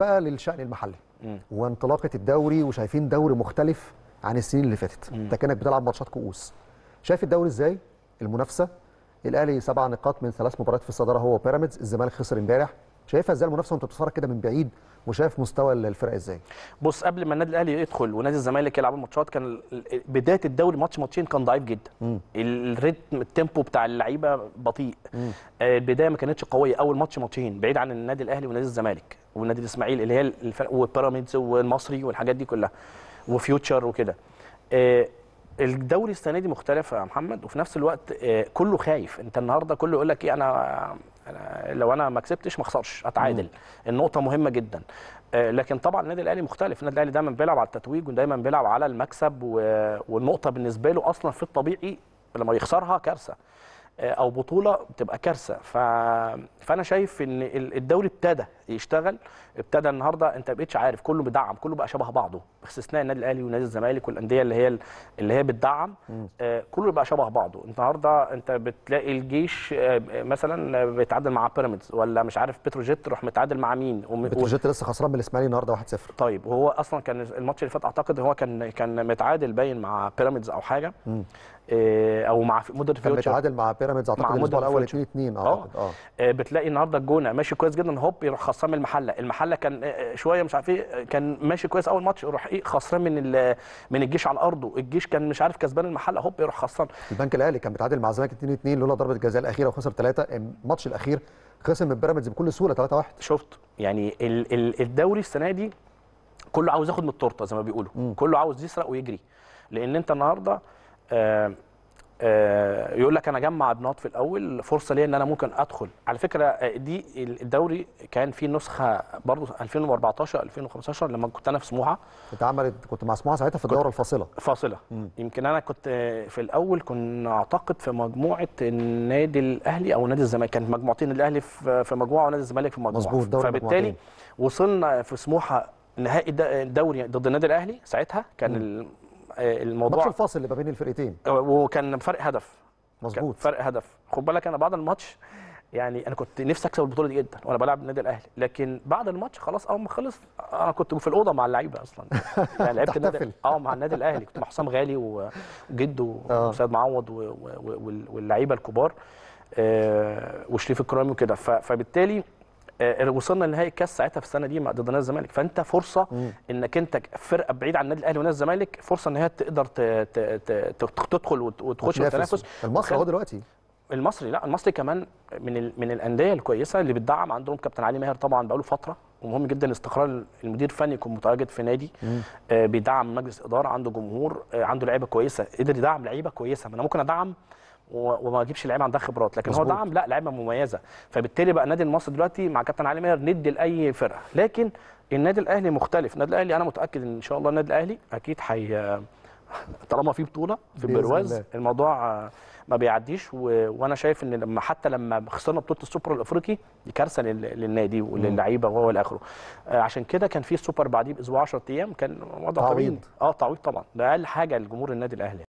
بقى للشأن المحلي وانطلاقة الدوري وشايفين دوري مختلف عن السنين اللي فاتت انت كانك بتلعب ماتشات كؤوس شايف الدوري ازاي المنافسة الاهلي سبع نقاط من ثلاث مباريات في الصدارة هو وبيراميدز الزمالك خسر امبارح شايفها ازاي المنافسة وانت بتتفرج كده من بعيد وشايف مستوى الفرق ازاي بص قبل ما النادي الاهلي يدخل ونادي الزمالك يلعبوا الماتشات كان بدايه الدوري ماتش ماتشين كان ضعيف جدا الريتم التيمبو بتاع اللعيبه بطيء مم. آه، البدايه ما كانتش قويه اول ماتش ماتشين بعيد عن النادي الاهلي ونادي الزمالك والنادي الاسماعيلي اللي هي والبيراميدز والمصري والحاجات دي كلها وفيوتشر وكده آه، الدوري السنه دي مختلف يا محمد وفي نفس الوقت آه، كله خايف انت النهارده كله يقول لك ايه انا لو انا ما كسبتش ما اخسرش اتعادل النقطه مهمه جدا آه، لكن طبعا النادي الاهلي مختلف النادي الاهلي دايما بيلعب على التتويج ودايما بيلعب على المكسب والنقطه بالنسبه له اصلا في الطبيعي لما يخسرها كارثه آه، او بطوله بتبقى كارثه ف... فانا شايف ان الدوري ابتدى يشتغل ابتدى النهارده انت ما بقتش عارف كله بيدعم كله بقى شبه بعضه باستثناء النادي الاهلي ونادي الزمالك والانديه اللي هي اللي هي بتدعم آه كله بقى شبه بعضه النهارده انت بتلاقي الجيش آه مثلا بيتعادل مع بيراميدز ولا مش عارف بتروجيت روح متعادل مع مين بتروجيت لسه خسران من الاسماعيلي النهارده 1-0 طيب وهو اصلا كان الماتش اللي فات اعتقد هو كان كان متعادل باين مع بيراميدز او حاجه م. آه، او مع مودرن فيوتشر كان متعادل مع بيراميدز اعتقد الاسبوع الاول 2 2 آه،, آه. اه بتلاقي النهارده الجونه ماشي كويس جدا هوب يروح خسران من المحله المحله كان آه، آه، شويه مش عارف ايه آه، كان ماشي كويس اول ماتش يروح ايه خسران من من الجيش على ارضه الجيش كان مش عارف كسبان المحله هوب يروح خسران البنك الاهلي كان بيتعادل مع الزمالك 2 2 لولا ضربه الجزاء الاخيره وخسر 3 الماتش الاخير خسر من بيراميدز بكل سهوله 3 1 شفت يعني الدوري السنه دي كله عاوز ياخد من التورته زي ما بيقولوا كله عاوز يسرق ويجري لان انت النهارده آه آه، يقول لك انا اجمع بنقط في الاول فرصه ليا ان انا ممكن ادخل على فكره آه، دي الدوري كان في نسخه برضه 2014 2015 لما كنت انا في سموحه اتعملت كنت مع سموحه ساعتها في الدوره الفاصله فاصله مم. يمكن انا كنت آه، في الاول كنت اعتقد في مجموعه النادي الاهلي او نادي الزمالك كانت مجموعتين الاهلي في مجموعه ونادي الزمالك في مجموعه مظبوط دوري فبالتالي مجموعتين. وصلنا في سموحه نهائي الدوري ضد النادي الاهلي ساعتها كان مم. آه، الموضوع ماتش الفاصل اللي ما بين الفرقتين آه، وكان فرق هدف مظبوط فرق هدف خد بالك انا بعد الماتش يعني انا كنت نفسي اكسب البطوله دي جدا وانا بلعب النادي الاهلي لكن بعد الماتش خلاص اول ما خلص انا كنت في الاوضه مع اللعيبه اصلا يعني لعبت النادي اه مع النادي الاهلي كنت مع حسام غالي وجد آه. وسيد معوض واللعيبه الكبار وشريف الكرامي وكده فبالتالي آه، وصلنا لنهائي الكاس ساعتها في السنه دي ضد نادي الزمالك فانت فرصه مم. انك انت فرقه بعيد عن النادي الاهلي ونادي الزمالك فرصه ان هي تقدر تدخل وتخش في التنافس المصري اهو دلوقتي المصري لا المصري كمان من من الانديه الكويسه اللي بتدعم عندهم كابتن علي ماهر طبعا بقاله فتره ومهم جدا استقرار المدير الفني يكون متواجد في نادي آه بيدعم مجلس اداره عنده جمهور آه عنده لعيبه كويسه قدر يدعم لعيبه كويسه ما انا ممكن ادعم وما اجيبش لعيبه عندها خبرات لكن مزبوط. هو دعم لا لعيبه مميزه فبالتالي بقى النادي المصري دلوقتي مع كابتن علي ماهر ند لاي فرقه لكن النادي الاهلي مختلف النادي الاهلي انا متاكد ان ان شاء الله النادي الاهلي اكيد حي طالما في بطوله في برواز الموضوع ما بيعديش و... وانا شايف ان لما حتى لما خسرنا بطوله السوبر الافريقي دي كارثه لل... للنادي وللعيبه وهو الاخره آه عشان كده كان في السوبر بعديه باسبوع 10 ايام كان وضع تعويض اه تعويض طبعا ده اقل حاجه لجمهور النادي الاهلي